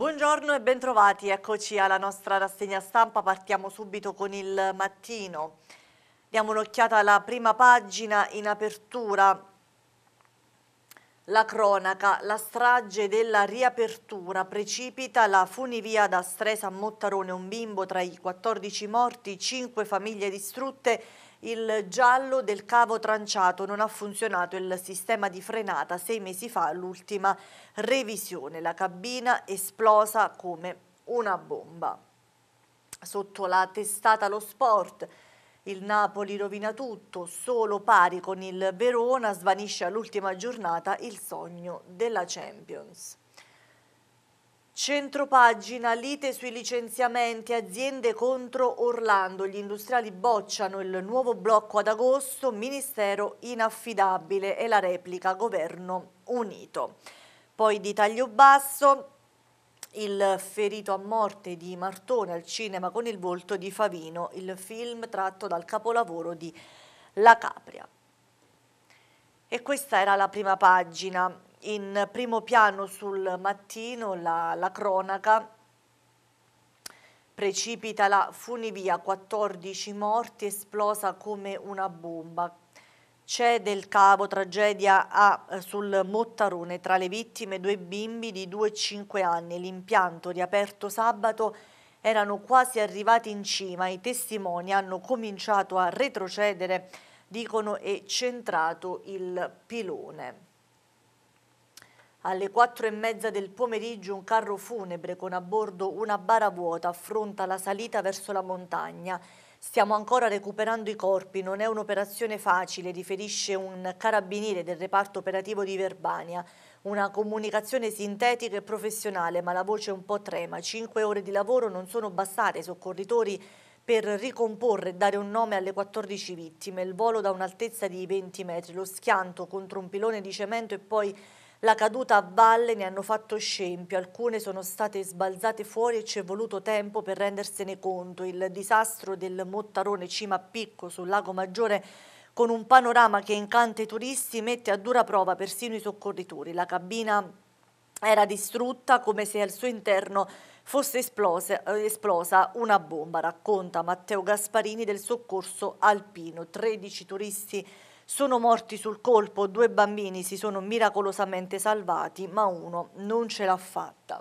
Buongiorno e bentrovati, eccoci alla nostra rassegna stampa, partiamo subito con il mattino. Diamo un'occhiata alla prima pagina in apertura. La cronaca, la strage della riapertura, precipita la funivia da Stresa a Mottarone, un bimbo tra i 14 morti, 5 famiglie distrutte il giallo del cavo tranciato non ha funzionato il sistema di frenata sei mesi fa l'ultima revisione. La cabina esplosa come una bomba. Sotto la testata Lo Sport il Napoli rovina tutto, solo pari con il Verona svanisce all'ultima giornata il sogno della Champions. Centropagina, lite sui licenziamenti, aziende contro Orlando, gli industriali bocciano il nuovo blocco ad agosto, ministero inaffidabile e la replica governo unito. Poi di taglio basso, il ferito a morte di Martone al cinema con il volto di Favino, il film tratto dal capolavoro di La Capria. E questa era la prima pagina in primo piano sul mattino la, la cronaca precipita la funivia, 14 morti, esplosa come una bomba. C'è del cavo, tragedia a, sul Mottarone, tra le vittime due bimbi di 2-5 anni. L'impianto riaperto sabato erano quasi arrivati in cima, i testimoni hanno cominciato a retrocedere, dicono è centrato il pilone. Alle quattro e mezza del pomeriggio un carro funebre con a bordo una bara vuota affronta la salita verso la montagna. Stiamo ancora recuperando i corpi, non è un'operazione facile, riferisce un carabiniere del reparto operativo di Verbania. Una comunicazione sintetica e professionale, ma la voce un po' trema. Cinque ore di lavoro non sono bastate ai soccorritori per ricomporre e dare un nome alle 14 vittime. Il volo da un'altezza di 20 metri, lo schianto contro un pilone di cemento e poi la caduta a valle ne hanno fatto scempio, alcune sono state sbalzate fuori e ci è voluto tempo per rendersene conto. Il disastro del Mottarone Cima a Picco sul Lago Maggiore con un panorama che incanta i turisti mette a dura prova persino i soccorritori. La cabina era distrutta come se al suo interno fosse esplose, eh, esplosa una bomba, racconta Matteo Gasparini del soccorso alpino. 13 turisti sono morti sul colpo, due bambini si sono miracolosamente salvati, ma uno non ce l'ha fatta.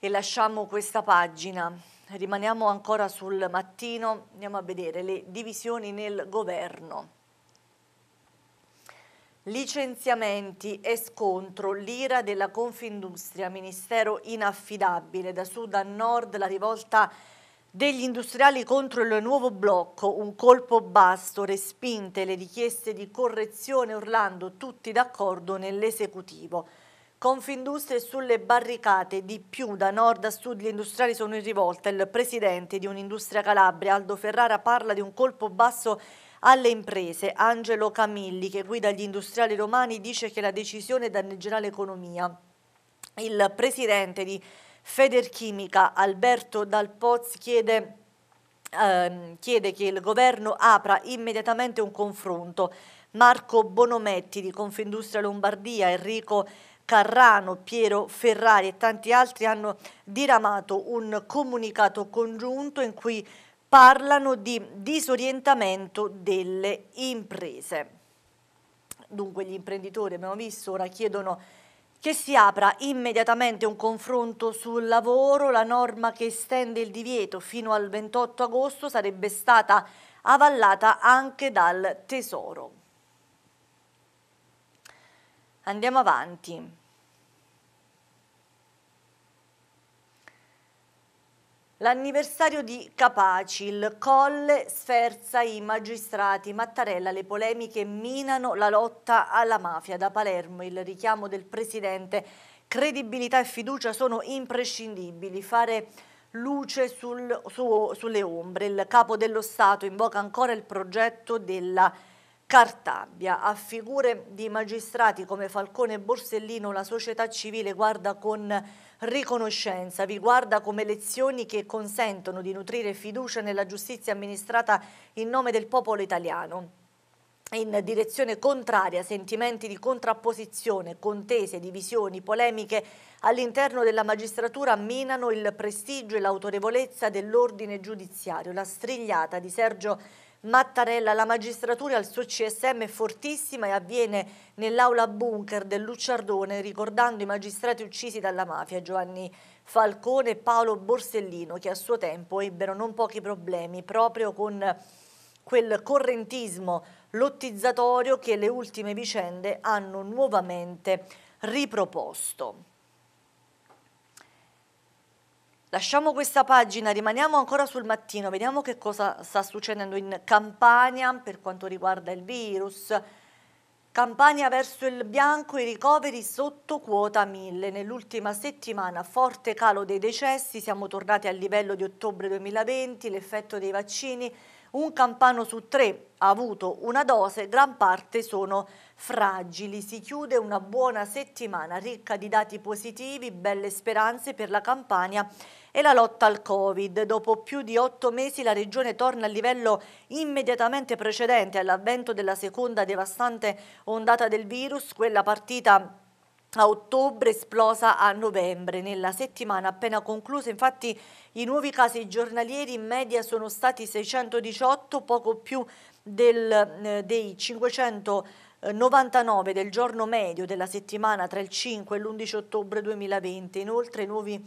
E lasciamo questa pagina, rimaniamo ancora sul mattino, andiamo a vedere le divisioni nel governo. Licenziamenti e scontro, l'ira della Confindustria, ministero inaffidabile, da sud a nord la rivolta degli industriali contro il nuovo blocco, un colpo basso, respinte le richieste di correzione urlando tutti d'accordo nell'esecutivo. Confindustria sulle barricate, di più da nord a sud gli industriali sono in rivolta. Il presidente di un'industria Calabria, Aldo Ferrara, parla di un colpo basso alle imprese. Angelo Camilli, che guida gli industriali romani, dice che la decisione danneggerà l'economia. Il presidente di Federchimica Alberto Dal Poz chiede, ehm, chiede che il governo apra immediatamente un confronto. Marco Bonometti di Confindustria Lombardia, Enrico Carrano, Piero Ferrari e tanti altri hanno diramato un comunicato congiunto in cui parlano di disorientamento delle imprese. Dunque gli imprenditori, abbiamo visto, ora chiedono che si apra immediatamente un confronto sul lavoro, la norma che estende il divieto fino al 28 agosto sarebbe stata avallata anche dal Tesoro. Andiamo avanti. L'anniversario di Capaci, il Colle sferza i magistrati, Mattarella, le polemiche minano la lotta alla mafia. Da Palermo il richiamo del Presidente, credibilità e fiducia sono imprescindibili, fare luce sul, su, sulle ombre. Il Capo dello Stato invoca ancora il progetto della Cartabia. A figure di magistrati come Falcone e Borsellino la società civile guarda con riconoscenza, vi guarda come lezioni che consentono di nutrire fiducia nella giustizia amministrata in nome del popolo italiano in direzione contraria sentimenti di contrapposizione, contese, divisioni, polemiche all'interno della magistratura minano il prestigio e l'autorevolezza dell'ordine giudiziario. La strigliata di Sergio Mattarella, la magistratura al suo CSM è fortissima e avviene nell'aula bunker del Lucciardone ricordando i magistrati uccisi dalla mafia Giovanni Falcone e Paolo Borsellino che a suo tempo ebbero non pochi problemi proprio con quel correntismo lottizzatorio che le ultime vicende hanno nuovamente riproposto. Lasciamo questa pagina, rimaniamo ancora sul mattino, vediamo che cosa sta succedendo in Campania per quanto riguarda il virus. Campania verso il bianco, i ricoveri sotto quota 1000. Nell'ultima settimana forte calo dei decessi, siamo tornati al livello di ottobre 2020, l'effetto dei vaccini un campano su tre ha avuto una dose, gran parte sono fragili. Si chiude una buona settimana ricca di dati positivi, belle speranze per la campagna e la lotta al Covid. Dopo più di otto mesi la regione torna al livello immediatamente precedente all'avvento della seconda devastante ondata del virus, quella partita a ottobre esplosa a novembre. Nella settimana appena conclusa, infatti, i nuovi casi giornalieri in media sono stati 618, poco più del, eh, dei 599 del giorno medio della settimana tra il 5 e l'11 ottobre 2020. Inoltre, i nuovi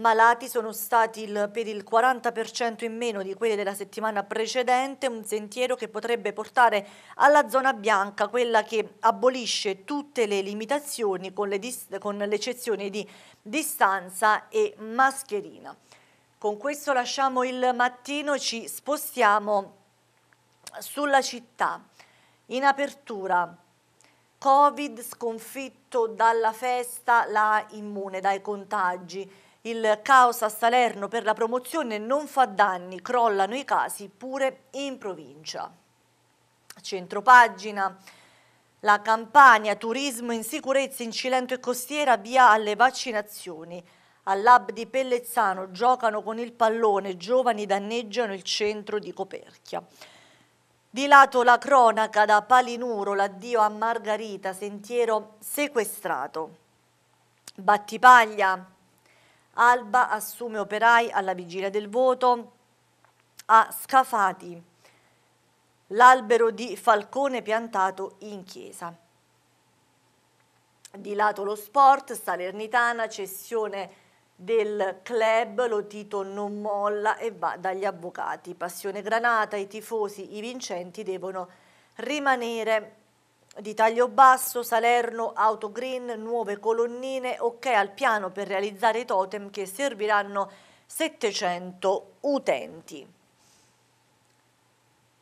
malati sono stati il, per il 40% in meno di quelli della settimana precedente, un sentiero che potrebbe portare alla zona bianca, quella che abolisce tutte le limitazioni con, le dis, con l'eccezione di distanza e mascherina. Con questo lasciamo il mattino, ci spostiamo sulla città. In apertura, Covid sconfitto dalla festa, la immune dai contagi. Il caos a Salerno per la promozione non fa danni, crollano i casi pure in provincia. Centropagina. La campagna Turismo in sicurezza in Cilento e Costiera via alle vaccinazioni. All'hub di Pellezzano giocano con il pallone, giovani danneggiano il centro di Coperchia. Di lato la cronaca da Palinuro, l'addio a Margarita, sentiero sequestrato. Battipaglia, Alba assume operai alla vigilia del voto. A Scafati, l'albero di Falcone piantato in chiesa. Di lato lo sport, Salernitana, cessione del club, lo Tito non molla e va dagli avvocati. Passione Granata, i tifosi, i vincenti devono rimanere di taglio basso, Salerno, Autogreen, nuove colonnine, ok al piano per realizzare i totem che serviranno 700 utenti.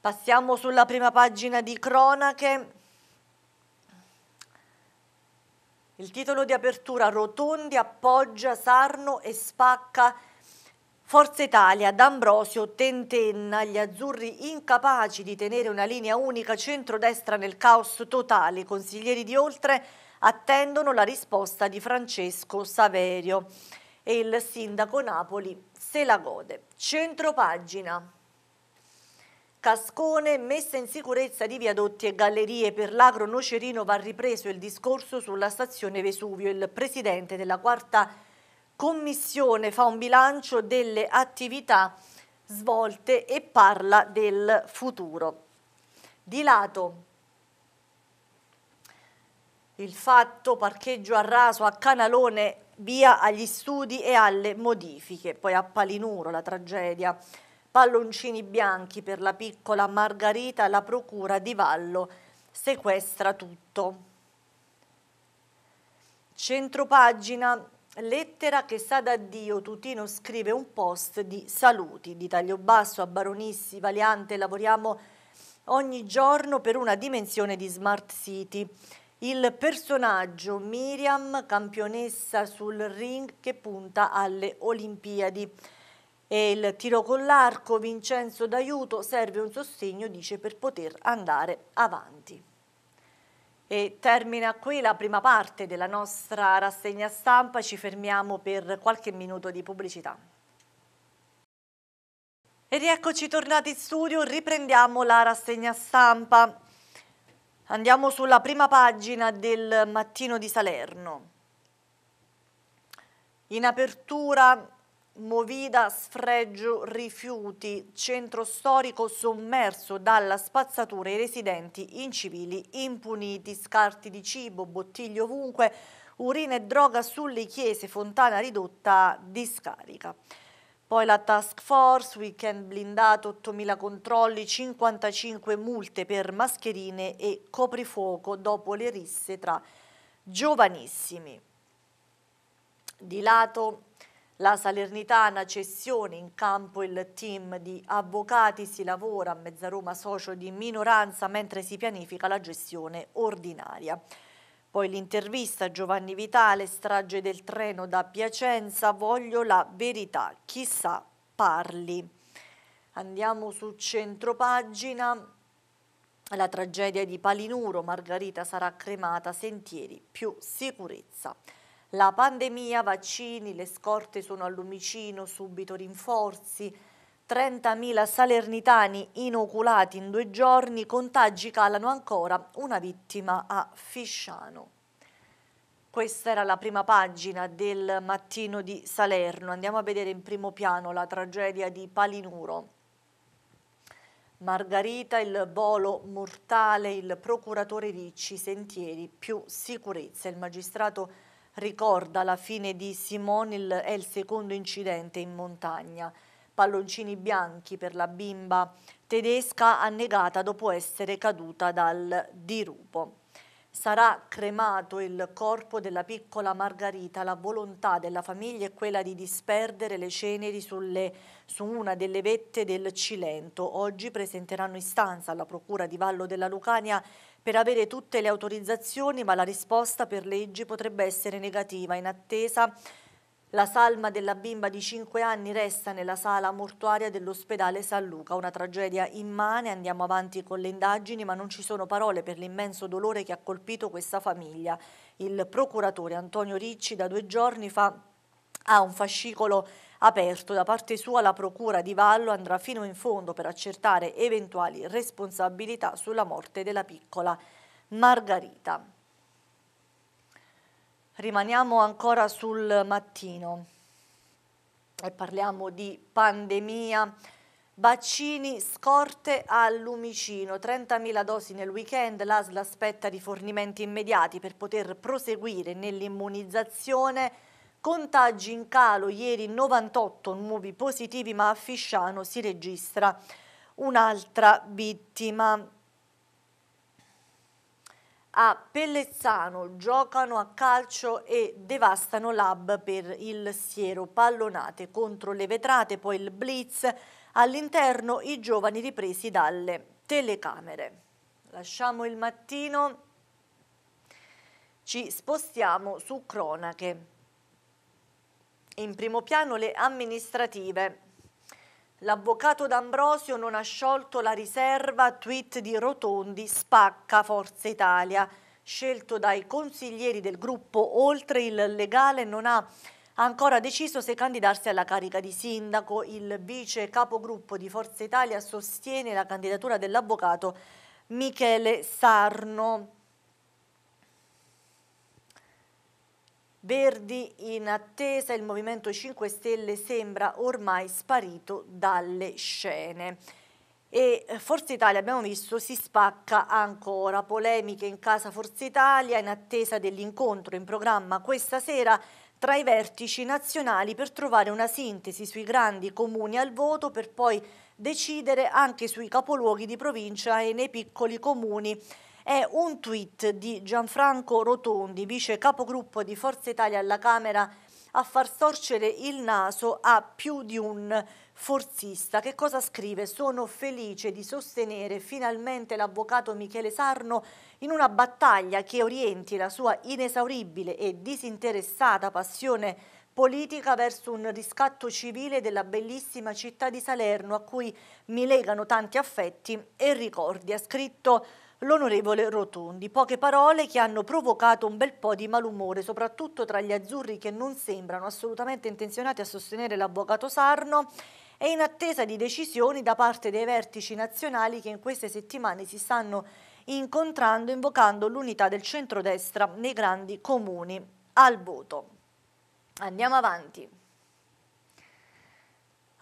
Passiamo sulla prima pagina di cronache. Il titolo di apertura Rotondi appoggia Sarno e spacca Forza Italia, D'Ambrosio tentenna gli azzurri incapaci di tenere una linea unica centrodestra nel caos totale. I consiglieri di oltre attendono la risposta di Francesco Saverio e il sindaco Napoli se la gode. Centropagina. Cascone, messa in sicurezza di viadotti e gallerie per l'agro nocerino va ripreso il discorso sulla stazione Vesuvio. Il presidente della quarta commissione fa un bilancio delle attività svolte e parla del futuro. Di lato il fatto parcheggio a raso a Canalone via agli studi e alle modifiche, poi a Palinuro la tragedia, palloncini bianchi per la piccola Margarita, la procura di Vallo sequestra tutto. Centropagina lettera che sa da Dio, Tutino scrive un post di saluti, di taglio basso a Baronissi, Valiante, lavoriamo ogni giorno per una dimensione di Smart City. Il personaggio Miriam, campionessa sul ring che punta alle Olimpiadi. E il tiro con l'arco, Vincenzo d'aiuto, serve un sostegno, dice, per poter andare avanti. E termina qui la prima parte della nostra rassegna stampa, ci fermiamo per qualche minuto di pubblicità. E rieccoci tornati in studio, riprendiamo la rassegna stampa. Andiamo sulla prima pagina del Mattino di Salerno. In apertura Movida, sfregio, rifiuti, centro storico sommerso dalla spazzatura i residenti incivili impuniti, scarti di cibo, bottiglie ovunque, urina e droga sulle chiese, fontana ridotta, discarica. Poi la task force, weekend blindato, 8.000 controlli, 55 multe per mascherine e coprifuoco dopo le risse tra giovanissimi. Di lato la Salernitana cessione in campo il team di avvocati si lavora a Mezzaroma socio di minoranza mentre si pianifica la gestione ordinaria. Poi l'intervista a Giovanni Vitale, strage del treno da Piacenza, voglio la verità, chissà parli. Andiamo su centropagina, la tragedia di Palinuro, Margherita sarà cremata, sentieri più sicurezza. La pandemia, vaccini, le scorte sono al lumicino, subito rinforzi. 30.000 salernitani inoculati in due giorni, contagi calano ancora, una vittima a Fisciano. Questa era la prima pagina del mattino di Salerno. Andiamo a vedere in primo piano la tragedia di Palinuro. Margarita, il volo mortale, il procuratore Ricci, sentieri, più sicurezza. Il magistrato ricorda la fine di Simone il, è il secondo incidente in montagna. Palloncini bianchi per la bimba tedesca annegata dopo essere caduta dal dirupo. Sarà cremato il corpo della piccola Margarita, la volontà della famiglia è quella di disperdere le ceneri sulle, su una delle vette del Cilento. Oggi presenteranno istanza alla Procura di Vallo della Lucania per avere tutte le autorizzazioni, ma la risposta per leggi potrebbe essere negativa in attesa la salma della bimba di 5 anni resta nella sala mortuaria dell'ospedale San Luca, una tragedia immane, andiamo avanti con le indagini ma non ci sono parole per l'immenso dolore che ha colpito questa famiglia. Il procuratore Antonio Ricci da due giorni fa ha un fascicolo aperto da parte sua la procura di Vallo andrà fino in fondo per accertare eventuali responsabilità sulla morte della piccola Margarita. Rimaniamo ancora sul mattino e parliamo di pandemia. Vaccini scorte al Lumicino, 30.000 dosi nel weekend, l'ASL aspetta rifornimenti immediati per poter proseguire nell'immunizzazione Contagi in calo, ieri 98 nuovi positivi, ma a Fisciano si registra un'altra vittima. A Pellezzano giocano a calcio e devastano l'hub per il siero, pallonate contro le vetrate, poi il blitz, all'interno i giovani ripresi dalle telecamere. Lasciamo il mattino, ci spostiamo su cronache in primo piano le amministrative. L'avvocato D'Ambrosio non ha sciolto la riserva, tweet di Rotondi, spacca Forza Italia. Scelto dai consiglieri del gruppo, oltre il legale non ha ancora deciso se candidarsi alla carica di sindaco. Il vice capogruppo di Forza Italia sostiene la candidatura dell'avvocato Michele Sarno. Verdi in attesa, il Movimento 5 Stelle sembra ormai sparito dalle scene. E Forza Italia, abbiamo visto, si spacca ancora. Polemiche in casa Forza Italia in attesa dell'incontro in programma questa sera tra i vertici nazionali per trovare una sintesi sui grandi comuni al voto per poi decidere anche sui capoluoghi di provincia e nei piccoli comuni è un tweet di Gianfranco Rotondi, vice capogruppo di Forza Italia alla Camera, a far storcere il naso a più di un forzista. Che cosa scrive? Sono felice di sostenere finalmente l'avvocato Michele Sarno in una battaglia che orienti la sua inesauribile e disinteressata passione politica verso un riscatto civile della bellissima città di Salerno a cui mi legano tanti affetti e ricordi. Ha scritto l'onorevole Rotondi. Poche parole che hanno provocato un bel po' di malumore, soprattutto tra gli azzurri che non sembrano assolutamente intenzionati a sostenere l'avvocato Sarno e in attesa di decisioni da parte dei vertici nazionali che in queste settimane si stanno incontrando invocando l'unità del centrodestra nei grandi comuni al voto. Andiamo avanti.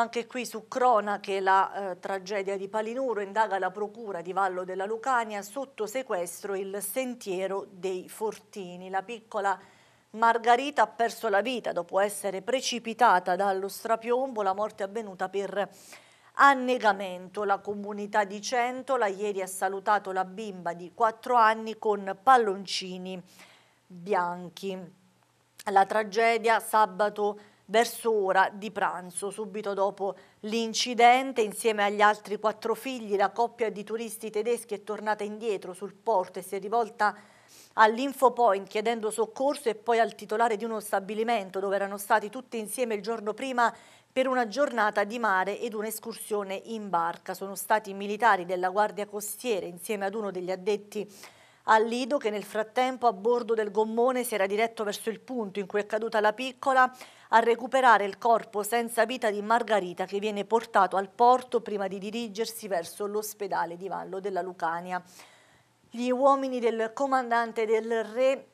Anche qui su cronache la eh, tragedia di Palinuro indaga la procura di Vallo della Lucania sotto sequestro il sentiero dei Fortini. La piccola Margarita ha perso la vita dopo essere precipitata dallo strapiombo, la morte è avvenuta per annegamento. La comunità di Centola ieri ha salutato la bimba di 4 anni con palloncini bianchi. La tragedia sabato verso ora di pranzo, subito dopo l'incidente, insieme agli altri quattro figli, la coppia di turisti tedeschi è tornata indietro sul porto e si è rivolta all'infopoint chiedendo soccorso e poi al titolare di uno stabilimento dove erano stati tutti insieme il giorno prima per una giornata di mare ed un'escursione in barca. Sono stati i militari della Guardia Costiera insieme ad uno degli addetti al Lido che nel frattempo a bordo del gommone si era diretto verso il punto in cui è caduta la piccola a recuperare il corpo senza vita di Margarita che viene portato al porto prima di dirigersi verso l'ospedale di Vallo della Lucania. Gli uomini del comandante del re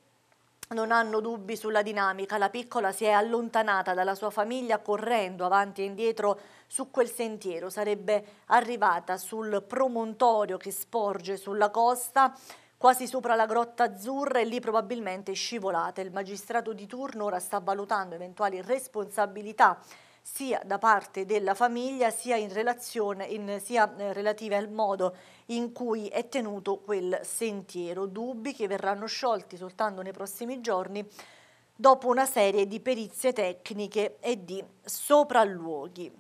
non hanno dubbi sulla dinamica, la piccola si è allontanata dalla sua famiglia correndo avanti e indietro su quel sentiero, sarebbe arrivata sul promontorio che sporge sulla costa Quasi sopra la grotta azzurra e lì probabilmente scivolate. Il magistrato di turno ora sta valutando eventuali responsabilità sia da parte della famiglia sia, in relazione, in, sia eh, relative al modo in cui è tenuto quel sentiero. Dubbi che verranno sciolti soltanto nei prossimi giorni dopo una serie di perizie tecniche e di sopralluoghi.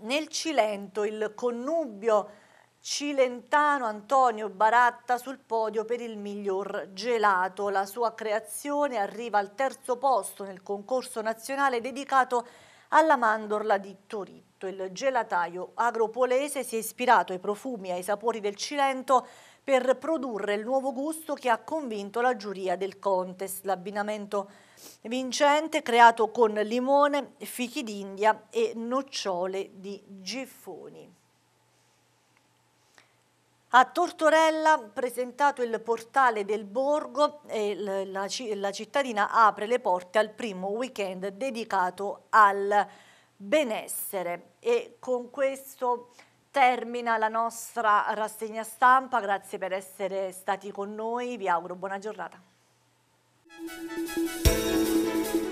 Nel Cilento il connubio cilentano Antonio Baratta sul podio per il miglior gelato. La sua creazione arriva al terzo posto nel concorso nazionale dedicato alla mandorla di Toritto. Il gelataio agropolese si è ispirato ai profumi e ai sapori del Cilento per produrre il nuovo gusto che ha convinto la giuria del contest. L'abbinamento vincente creato con limone, fichi d'India e nocciole di giffoni. A Tortorella presentato il portale del borgo e la, la, cittadina apre le porte al primo weekend dedicato al benessere e con questo termina la nostra rassegna stampa, grazie per essere stati con noi, vi auguro buona giornata.